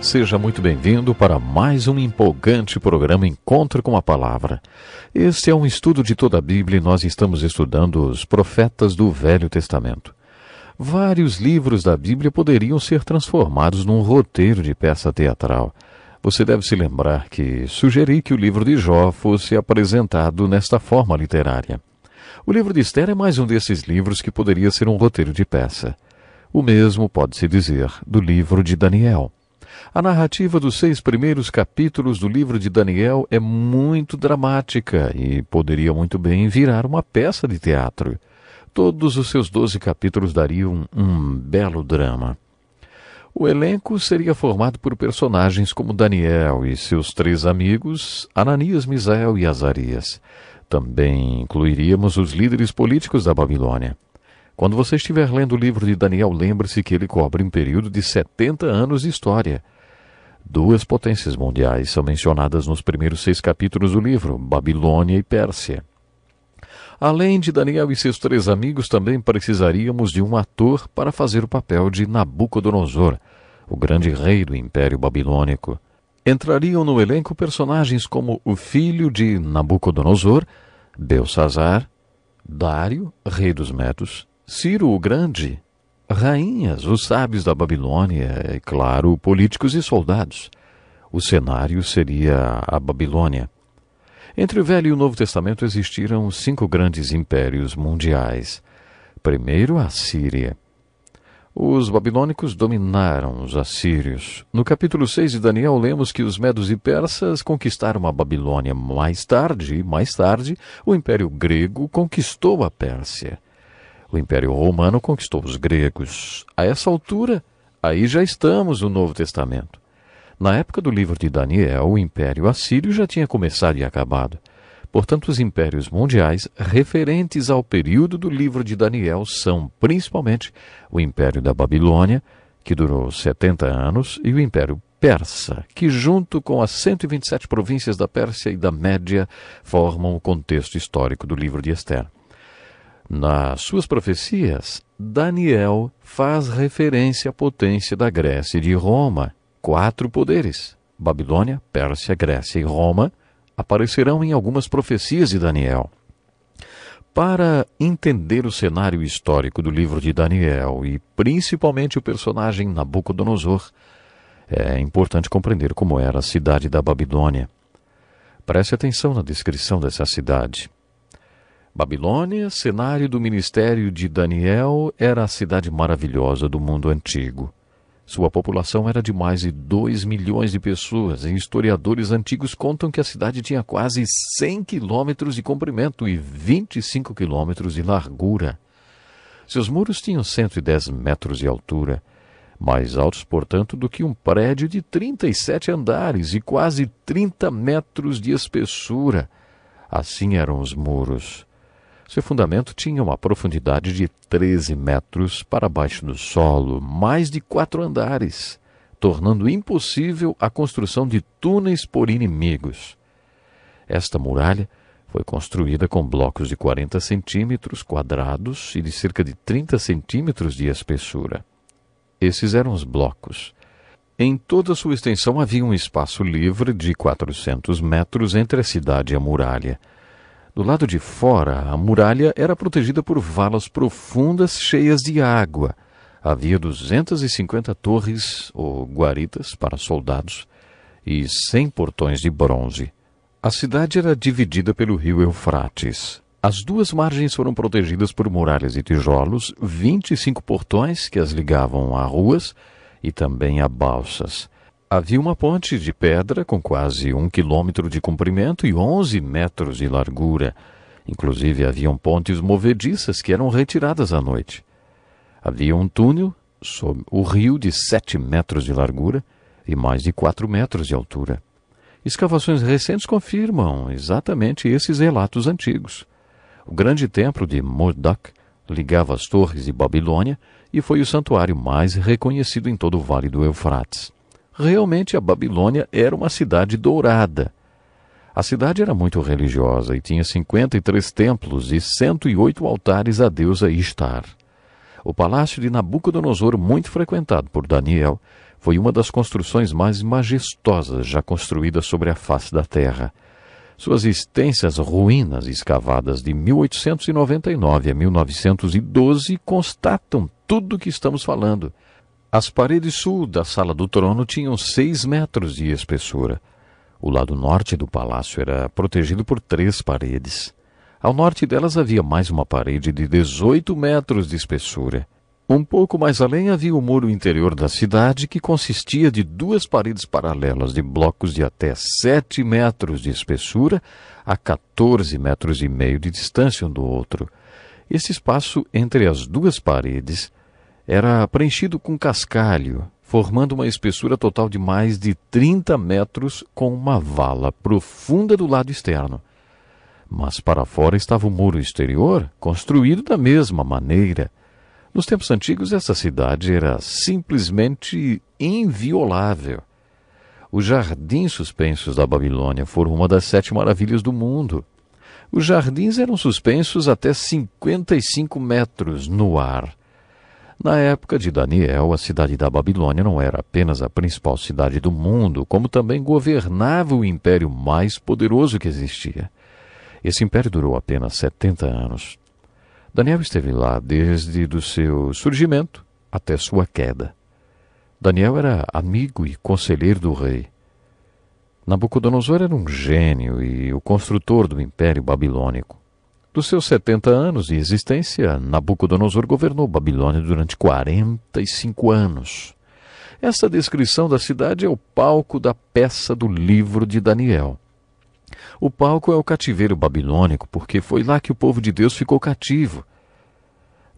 Seja muito bem-vindo para mais um empolgante programa Encontro com a Palavra. Este é um estudo de toda a Bíblia e nós estamos estudando os profetas do Velho Testamento. Vários livros da Bíblia poderiam ser transformados num roteiro de peça teatral. Você deve se lembrar que sugeri que o livro de Jó fosse apresentado nesta forma literária. O livro de Esther é mais um desses livros que poderia ser um roteiro de peça. O mesmo pode-se dizer do livro de Daniel. A narrativa dos seis primeiros capítulos do livro de Daniel é muito dramática e poderia muito bem virar uma peça de teatro. Todos os seus doze capítulos dariam um belo drama. O elenco seria formado por personagens como Daniel e seus três amigos, Ananias, Misael e Azarias. Também incluiríamos os líderes políticos da Babilônia. Quando você estiver lendo o livro de Daniel, lembre-se que ele cobre um período de 70 anos de história. Duas potências mundiais são mencionadas nos primeiros seis capítulos do livro, Babilônia e Pérsia. Além de Daniel e seus três amigos, também precisaríamos de um ator para fazer o papel de Nabucodonosor, o grande rei do Império Babilônico. Entrariam no elenco personagens como o filho de Nabucodonosor, Belsazar, Dário, rei dos Medos, Ciro o Grande, rainhas, os sábios da Babilônia, e é claro, políticos e soldados. O cenário seria a Babilônia. Entre o Velho e o Novo Testamento existiram cinco grandes impérios mundiais. Primeiro, a Síria. Os babilônicos dominaram os assírios. No capítulo 6 de Daniel, lemos que os medos e persas conquistaram a Babilônia. Mais tarde, mais tarde, o Império Grego conquistou a Pérsia. O Império Romano conquistou os gregos. A essa altura, aí já estamos no Novo Testamento. Na época do livro de Daniel, o Império Assírio já tinha começado e acabado. Portanto, os impérios mundiais referentes ao período do livro de Daniel são principalmente o Império da Babilônia, que durou 70 anos, e o Império Persa, que, junto com as 127 províncias da Pérsia e da Média, formam o contexto histórico do livro de Esther. Nas suas profecias, Daniel faz referência à potência da Grécia e de Roma. Quatro poderes: Babilônia, Pérsia, Grécia e Roma aparecerão em algumas profecias de Daniel. Para entender o cenário histórico do livro de Daniel e principalmente o personagem Nabucodonosor, é importante compreender como era a cidade da Babilônia. Preste atenção na descrição dessa cidade. Babilônia, cenário do ministério de Daniel, era a cidade maravilhosa do mundo antigo. Sua população era de mais de 2 milhões de pessoas, e historiadores antigos contam que a cidade tinha quase 100 quilômetros de comprimento e 25 quilômetros de largura. Seus muros tinham 110 metros de altura, mais altos, portanto, do que um prédio de 37 andares e quase 30 metros de espessura. Assim eram os muros. Seu fundamento tinha uma profundidade de 13 metros para baixo do solo, mais de quatro andares, tornando impossível a construção de túneis por inimigos. Esta muralha foi construída com blocos de 40 centímetros quadrados e de cerca de 30 centímetros de espessura. Esses eram os blocos. Em toda sua extensão havia um espaço livre de 400 metros entre a cidade e a muralha. Do lado de fora, a muralha era protegida por valas profundas cheias de água. Havia 250 torres ou guaritas para soldados e 100 portões de bronze. A cidade era dividida pelo rio Eufrates. As duas margens foram protegidas por muralhas de tijolos, 25 portões que as ligavam a ruas e também a balsas. Havia uma ponte de pedra com quase um quilômetro de comprimento e onze metros de largura. Inclusive haviam pontes movediças que eram retiradas à noite. Havia um túnel sob o rio de sete metros de largura e mais de quatro metros de altura. Escavações recentes confirmam exatamente esses relatos antigos. O grande templo de Murdoch ligava as torres de Babilônia e foi o santuário mais reconhecido em todo o Vale do Eufrates. Realmente a Babilônia era uma cidade dourada. A cidade era muito religiosa e tinha 53 templos e 108 altares à deusa Istar. O palácio de Nabucodonosor, muito frequentado por Daniel, foi uma das construções mais majestosas já construídas sobre a face da terra. Suas extensas ruínas escavadas de 1899 a 1912 constatam tudo o que estamos falando. As paredes sul da sala do trono tinham seis metros de espessura. O lado norte do palácio era protegido por três paredes. Ao norte delas havia mais uma parede de 18 metros de espessura. Um pouco mais além havia o muro interior da cidade, que consistia de duas paredes paralelas de blocos de até 7 metros de espessura a 14 metros e meio de distância um do outro. Esse espaço entre as duas paredes era preenchido com cascalho, formando uma espessura total de mais de 30 metros com uma vala profunda do lado externo. Mas para fora estava o muro exterior, construído da mesma maneira. Nos tempos antigos, essa cidade era simplesmente inviolável. Os jardins suspensos da Babilônia foram uma das sete maravilhas do mundo. Os jardins eram suspensos até 55 metros no ar na época de Daniel, a cidade da Babilônia não era apenas a principal cidade do mundo, como também governava o império mais poderoso que existia. Esse império durou apenas 70 anos. Daniel esteve lá desde do seu surgimento até sua queda. Daniel era amigo e conselheiro do rei. Nabucodonosor era um gênio e o construtor do império babilônico. Dos seus 70 anos de existência, Nabucodonosor governou Babilônia durante 45 anos. Essa descrição da cidade é o palco da peça do livro de Daniel. O palco é o cativeiro babilônico, porque foi lá que o povo de Deus ficou cativo.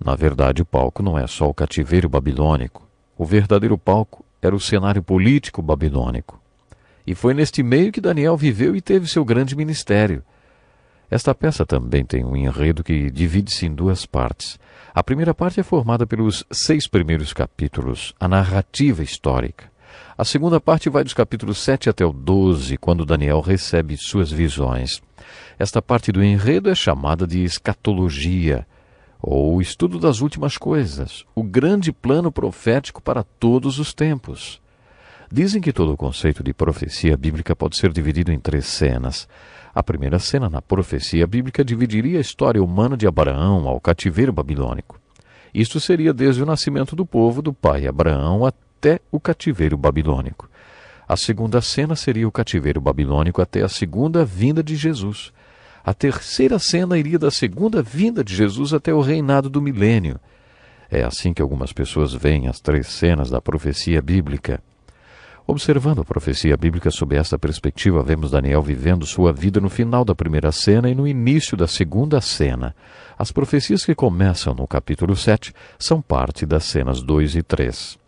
Na verdade, o palco não é só o cativeiro babilônico. O verdadeiro palco era o cenário político babilônico. E foi neste meio que Daniel viveu e teve seu grande ministério. Esta peça também tem um enredo que divide-se em duas partes. A primeira parte é formada pelos seis primeiros capítulos, a narrativa histórica. A segunda parte vai dos capítulos 7 até o 12, quando Daniel recebe suas visões. Esta parte do enredo é chamada de escatologia, ou estudo das últimas coisas, o grande plano profético para todos os tempos. Dizem que todo o conceito de profecia bíblica pode ser dividido em três cenas. A primeira cena na profecia bíblica dividiria a história humana de Abraão ao cativeiro babilônico. Isto seria desde o nascimento do povo do pai Abraão até o cativeiro babilônico. A segunda cena seria o cativeiro babilônico até a segunda vinda de Jesus. A terceira cena iria da segunda vinda de Jesus até o reinado do milênio. É assim que algumas pessoas veem as três cenas da profecia bíblica. Observando a profecia bíblica sob esta perspectiva, vemos Daniel vivendo sua vida no final da primeira cena e no início da segunda cena. As profecias que começam no capítulo 7 são parte das cenas 2 e 3.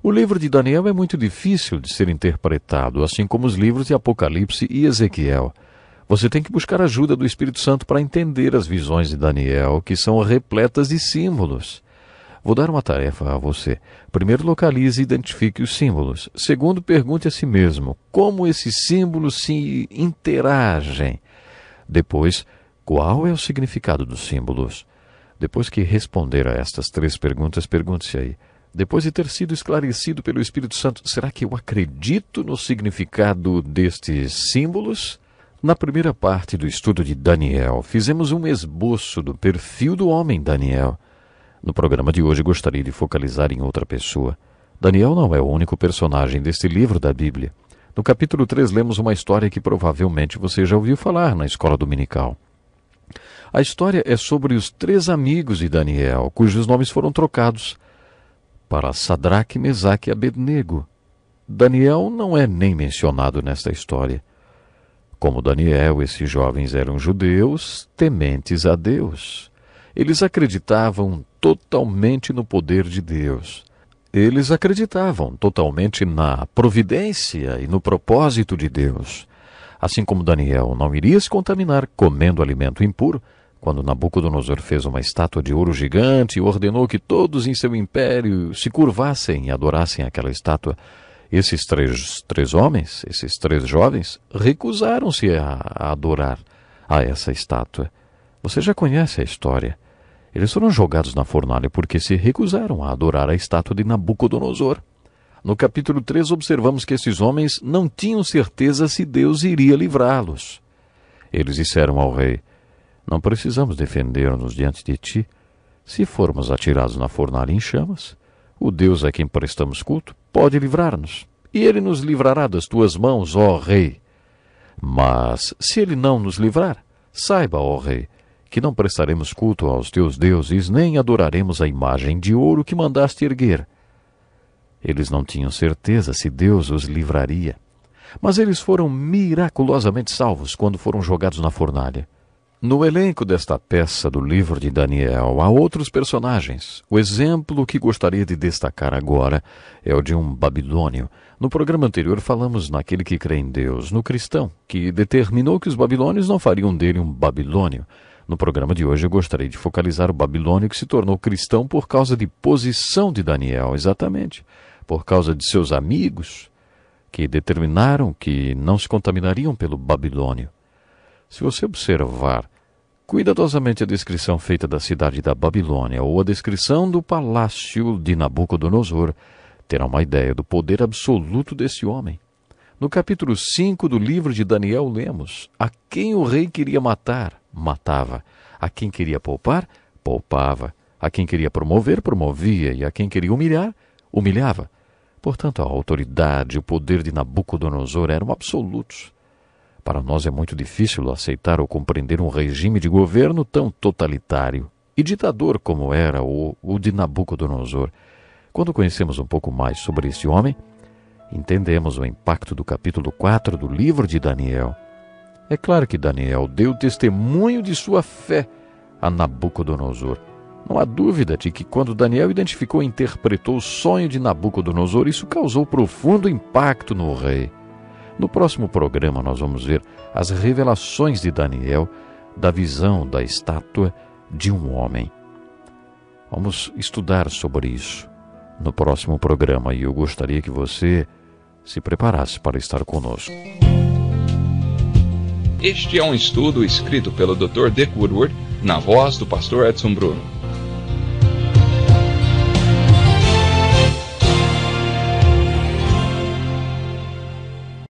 O livro de Daniel é muito difícil de ser interpretado, assim como os livros de Apocalipse e Ezequiel. Você tem que buscar ajuda do Espírito Santo para entender as visões de Daniel, que são repletas de símbolos. Vou dar uma tarefa a você. Primeiro, localize e identifique os símbolos. Segundo, pergunte a si mesmo como esses símbolos se interagem. Depois, qual é o significado dos símbolos? Depois que responder a estas três perguntas, pergunte-se aí: depois de ter sido esclarecido pelo Espírito Santo, será que eu acredito no significado destes símbolos? Na primeira parte do estudo de Daniel, fizemos um esboço do perfil do homem Daniel. No programa de hoje gostaria de focalizar em outra pessoa. Daniel não é o único personagem deste livro da Bíblia. No capítulo 3 lemos uma história que provavelmente você já ouviu falar na escola dominical. A história é sobre os três amigos de Daniel, cujos nomes foram trocados para Sadraque, Mesaque e Abednego. Daniel não é nem mencionado nesta história. Como Daniel, esses jovens eram judeus tementes a Deus. Eles acreditavam totalmente no poder de Deus. Eles acreditavam totalmente na providência e no propósito de Deus. Assim como Daniel não iria se contaminar comendo alimento impuro, quando Nabucodonosor fez uma estátua de ouro gigante e ordenou que todos em seu império se curvassem e adorassem aquela estátua, esses três, três homens, esses três jovens, recusaram-se a, a adorar a essa estátua. Você já conhece a história. Eles foram jogados na fornalha porque se recusaram a adorar a estátua de Nabucodonosor. No capítulo 3, observamos que esses homens não tinham certeza se Deus iria livrá-los. Eles disseram ao rei: Não precisamos defender-nos diante de ti. Se formos atirados na fornalha em chamas, o Deus a quem prestamos culto pode livrar-nos, e ele nos livrará das tuas mãos, ó rei. Mas se ele não nos livrar, saiba, ó rei, que não prestaremos culto aos teus deuses, nem adoraremos a imagem de ouro que mandaste erguer. Eles não tinham certeza se Deus os livraria, mas eles foram miraculosamente salvos quando foram jogados na fornalha. No elenco desta peça do livro de Daniel há outros personagens. O exemplo que gostaria de destacar agora é o de um babilônio. No programa anterior falamos naquele que crê em Deus, no cristão, que determinou que os babilônios não fariam dele um babilônio. No programa de hoje eu gostaria de focalizar o babilônio que se tornou cristão por causa de posição de Daniel, exatamente, por causa de seus amigos que determinaram que não se contaminariam pelo babilônio. Se você observar cuidadosamente a descrição feita da cidade da Babilônia ou a descrição do palácio de Nabucodonosor, terá uma ideia do poder absoluto desse homem. No capítulo 5 do livro de Daniel lemos a quem o rei queria matar matava. A quem queria poupar, poupava. A quem queria promover, promovia. E a quem queria humilhar, humilhava. Portanto, a autoridade, e o poder de Nabucodonosor eram absolutos. Para nós é muito difícil aceitar ou compreender um regime de governo tão totalitário e ditador como era o, o de Nabucodonosor. Quando conhecemos um pouco mais sobre esse homem, entendemos o impacto do capítulo 4 do livro de Daniel é claro que Daniel deu testemunho de sua fé a Nabucodonosor. Não há dúvida de que quando Daniel identificou e interpretou o sonho de Nabucodonosor, isso causou profundo impacto no rei. No próximo programa, nós vamos ver as revelações de Daniel da visão da estátua de um homem. Vamos estudar sobre isso no próximo programa e eu gostaria que você se preparasse para estar conosco. Este é um estudo escrito pelo Dr. Dick Woodward, na voz do pastor Edson Bruno.